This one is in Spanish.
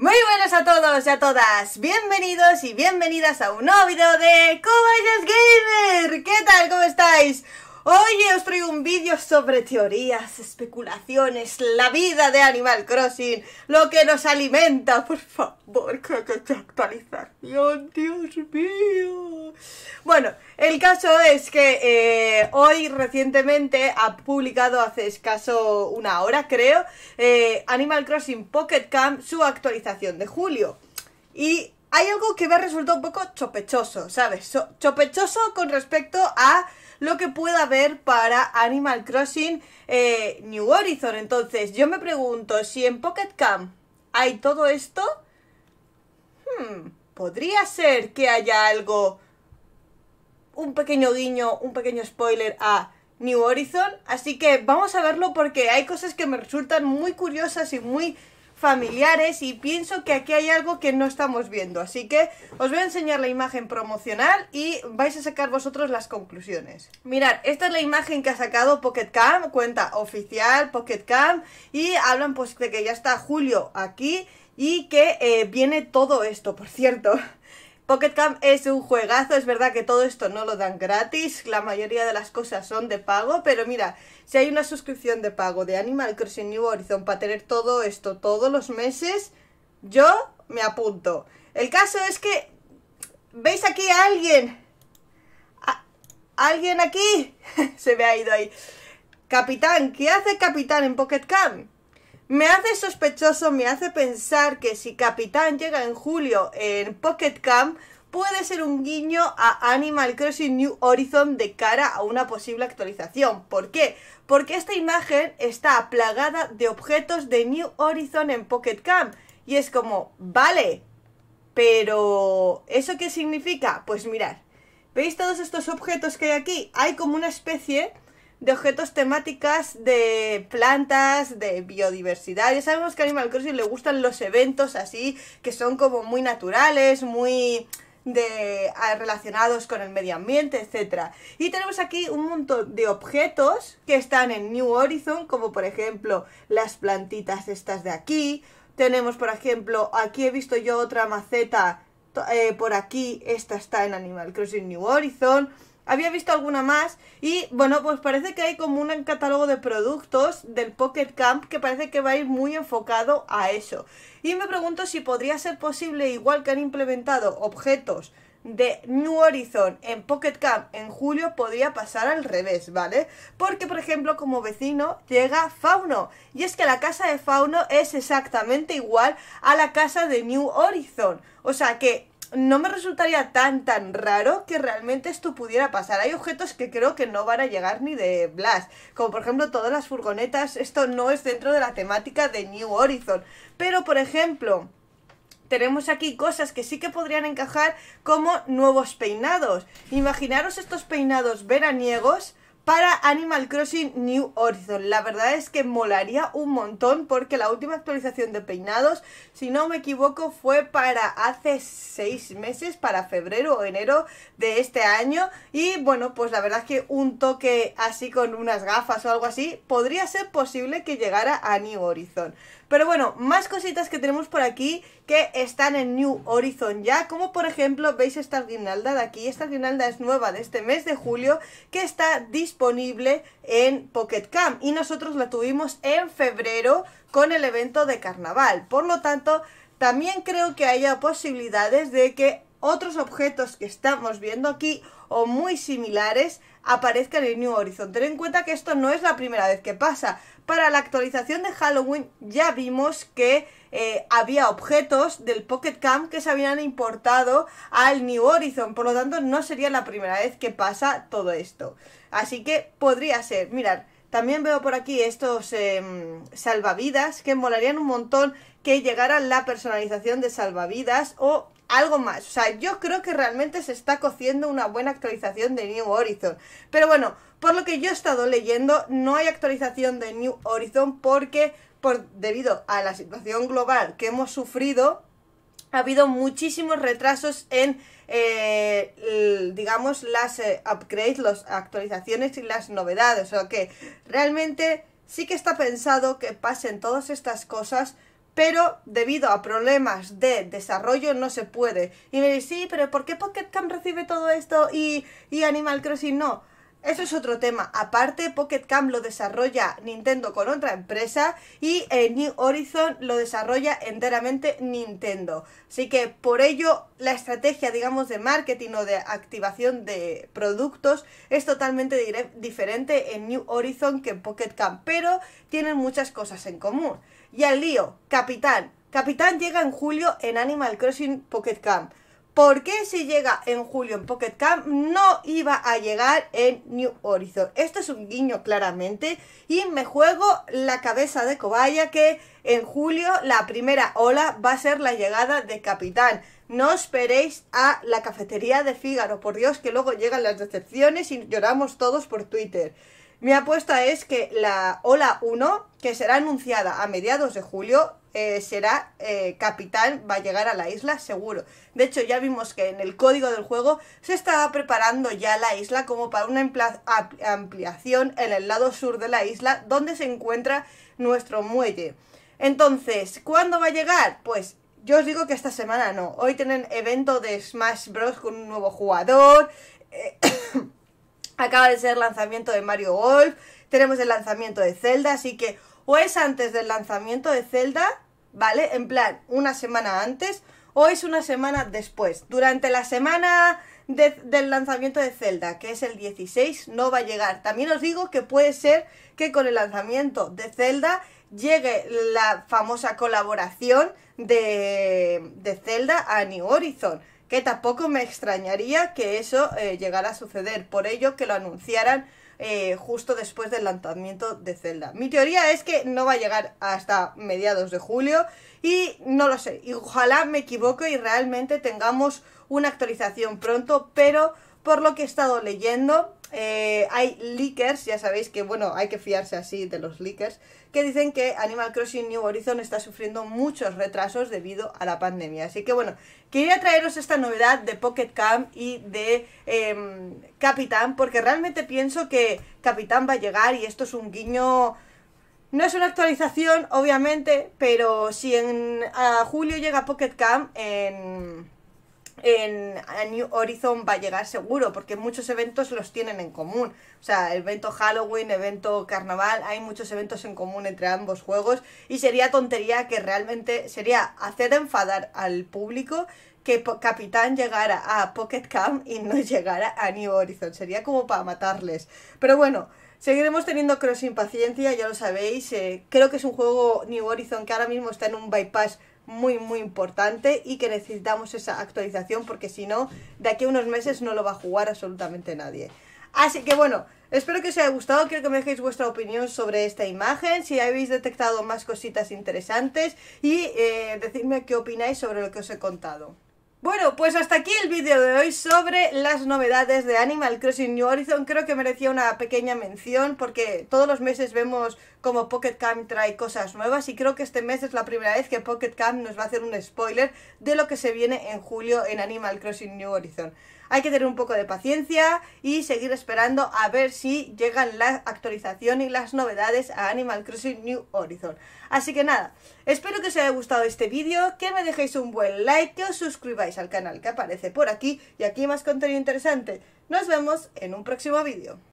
Muy buenas a todos y a todas, bienvenidos y bienvenidas a un nuevo video de Cobayas Gamer. ¿Qué tal? ¿Cómo estáis? Hoy os traigo un vídeo sobre teorías, especulaciones, la vida de Animal Crossing, lo que nos alimenta, por favor, que, actualización, Dios mío. Bueno, el caso es que eh, hoy recientemente ha publicado hace escaso una hora, creo, eh, Animal Crossing Pocket Camp, su actualización de julio. Y hay algo que me ha resultado un poco chopechoso, ¿sabes? chopechoso con respecto a lo que pueda haber para Animal Crossing eh, New Horizon. Entonces, yo me pregunto si en Pocket Camp hay todo esto. Hmm, podría ser que haya algo un pequeño guiño, un pequeño spoiler a New Horizon. Así que vamos a verlo porque hay cosas que me resultan muy curiosas y muy familiares y pienso que aquí hay algo que no estamos viendo. Así que os voy a enseñar la imagen promocional y vais a sacar vosotros las conclusiones. Mirad, esta es la imagen que ha sacado Pocket Cam, cuenta oficial Pocket Cam, y hablan pues de que ya está Julio aquí y que eh, viene todo esto, por cierto. Pocket Camp es un juegazo, es verdad que todo esto no lo dan gratis, la mayoría de las cosas son de pago, pero mira, si hay una suscripción de pago de Animal Crossing New Horizon para tener todo esto todos los meses, yo me apunto. El caso es que... ¿Veis aquí a alguien? ¿Alguien aquí? Se me ha ido ahí. Capitán, ¿qué hace Capitán en Pocket Camp? Me hace sospechoso, me hace pensar que si Capitán llega en julio en Pocket Camp, puede ser un guiño a Animal Crossing New Horizon de cara a una posible actualización. ¿Por qué? Porque esta imagen está plagada de objetos de New Horizon en Pocket Camp. Y es como, vale, pero ¿eso qué significa? Pues mirad, ¿veis todos estos objetos que hay aquí? Hay como una especie de objetos temáticas de plantas, de biodiversidad. Ya sabemos que a Animal Crossing le gustan los eventos así, que son como muy naturales, muy de relacionados con el medio ambiente, etcétera. Y tenemos aquí un montón de objetos que están en New Horizon, como por ejemplo las plantitas estas de aquí. Tenemos, por ejemplo, aquí he visto yo otra maceta eh, por aquí, esta está en Animal Crossing New Horizon había visto alguna más y bueno, pues parece que hay como un catálogo de productos del Pocket Camp que parece que va a ir muy enfocado a eso. Y me pregunto si podría ser posible, igual que han implementado objetos de New Horizon en Pocket Camp en julio podría pasar al revés, ¿vale? Porque, por ejemplo, como vecino llega Fauno. Y es que la casa de Fauno es exactamente igual a la casa de New Horizon. O sea que no me resultaría tan tan raro que realmente esto pudiera pasar. Hay objetos que creo que no van a llegar ni de Blast, como por ejemplo todas las furgonetas, esto no es dentro de la temática de New Horizon, pero por ejemplo, tenemos aquí cosas que sí que podrían encajar como nuevos peinados. Imaginaros estos peinados veraniegos para Animal Crossing New Horizon. La verdad es que molaría un montón porque la última actualización de peinados, si no me equivoco, fue para hace seis meses, para febrero o enero de este año. Y bueno, pues la verdad es que un toque así con unas gafas o algo así, podría ser posible que llegara a New Horizon. Pero bueno, más cositas que tenemos por aquí que están en New Horizon ya, como por ejemplo, veis esta guinalda de aquí, esta guinalda es nueva de este mes de julio, que está disponible en Pocket Camp y nosotros la tuvimos en febrero con el evento de carnaval. Por lo tanto, también creo que haya posibilidades de que otros objetos que estamos viendo aquí o muy similares Aparezca en el New Horizon. Ten en cuenta que esto no es la primera vez que pasa. Para la actualización de Halloween ya vimos que eh, había objetos del Pocket Camp que se habían importado al New Horizon. Por lo tanto, no sería la primera vez que pasa todo esto. Así que podría ser, mirad. También veo por aquí estos em, salvavidas que molarían un montón que llegara la personalización de salvavidas o algo más. O sea, yo creo que realmente se está cociendo una buena actualización de New Horizon. Pero bueno, por lo que yo he estado leyendo, no hay actualización de New Horizon porque por, debido a la situación global que hemos sufrido, ha habido muchísimos retrasos en, eh, digamos, las eh, upgrades, las actualizaciones y las novedades. O sea que realmente sí que está pensado que pasen todas estas cosas, pero debido a problemas de desarrollo no se puede. Y me dice, sí, pero ¿por qué Pocket recibe todo esto y, y Animal Crossing no? Eso es otro tema. Aparte, Pocket Camp lo desarrolla Nintendo con otra empresa y eh, New Horizon lo desarrolla enteramente Nintendo. Así que por ello la estrategia, digamos, de marketing o de activación de productos es totalmente diferente en New Horizon que en Pocket Camp, pero tienen muchas cosas en común. Y al lío, Capitán. Capitán llega en julio en Animal Crossing Pocket Camp. ¿Por qué si llega en julio en Pocket Camp no iba a llegar en New Horizon? Esto es un guiño claramente y me juego la cabeza de cobaya que en julio la primera ola va a ser la llegada de Capitán. No esperéis a la cafetería de Fígaro, por Dios que luego llegan las decepciones y lloramos todos por Twitter. Mi apuesta es que la ola 1, que será anunciada a mediados de julio, eh, será capitán, eh, capital, va a llegar a la isla seguro. De hecho, ya vimos que en el código del juego se estaba preparando ya la isla como para una ampliación en el lado sur de la isla donde se encuentra nuestro muelle. Entonces, ¿cuándo va a llegar? Pues yo os digo que esta semana no. Hoy tienen evento de Smash Bros. con un nuevo jugador. Eh, Acaba de ser el lanzamiento de Mario Golf, tenemos el lanzamiento de Zelda, así que o es antes del lanzamiento de Zelda, ¿vale? En plan, una semana antes, o es una semana después. Durante la semana del lanzamiento de Zelda, que es el 16, no va a llegar. También os digo que puede ser que con el lanzamiento de Zelda llegue la famosa colaboración de, de Zelda a New Horizon que tampoco me extrañaría que eso eh, llegara a suceder, por ello que lo anunciaran eh, justo después del lanzamiento de Zelda. Mi teoría es que no va a llegar hasta mediados de julio y no lo sé, y ojalá me equivoque y realmente tengamos una actualización pronto, pero por lo que he estado leyendo, eh, hay leakers, ya sabéis que bueno, hay que fiarse así de los leakers, que dicen que Animal Crossing New Horizon está sufriendo muchos retrasos debido a la pandemia. Así que bueno, quería traeros esta novedad de Pocket Camp y de em, Capitán, porque realmente pienso que Capitán va a llegar y esto es un guiño... No es una actualización, obviamente, pero si en julio llega Pocket Camp en en New Horizon va a llegar seguro, porque muchos eventos los tienen en común. O sea, evento Halloween, evento carnaval, hay muchos eventos en común entre ambos juegos y sería tontería que realmente sería hacer enfadar al público que Capitán llegara a Pocket Camp y no llegara a New Horizon. Sería como para matarles. Pero bueno, Seguiremos teniendo Cross impaciencia, ya lo sabéis. Eh, creo que es un juego New Horizon que ahora mismo está en un bypass muy muy importante y que necesitamos esa actualización porque si no, de aquí a unos meses no lo va a jugar absolutamente nadie. Así que bueno, espero que os haya gustado, quiero que me dejéis vuestra opinión sobre esta imagen, si habéis detectado más cositas interesantes y eh, decidme qué opináis sobre lo que os he contado. Bueno, pues hasta aquí el vídeo de hoy sobre las novedades de Animal Crossing New Horizon. Creo que merecía una pequeña mención porque todos los meses vemos como Pocket Camp trae cosas nuevas y creo que este mes es la primera vez que Pocket Camp nos va a hacer un spoiler de lo que se viene en julio en Animal Crossing New Horizon. Hay que tener un poco de paciencia y seguir esperando a ver si llegan la actualización y las novedades a Animal Crossing New Horizon. Así que nada, espero que os haya gustado este vídeo, que me dejéis un buen like, que os suscribáis al canal que aparece por aquí y aquí más contenido interesante. Nos vemos en un próximo vídeo.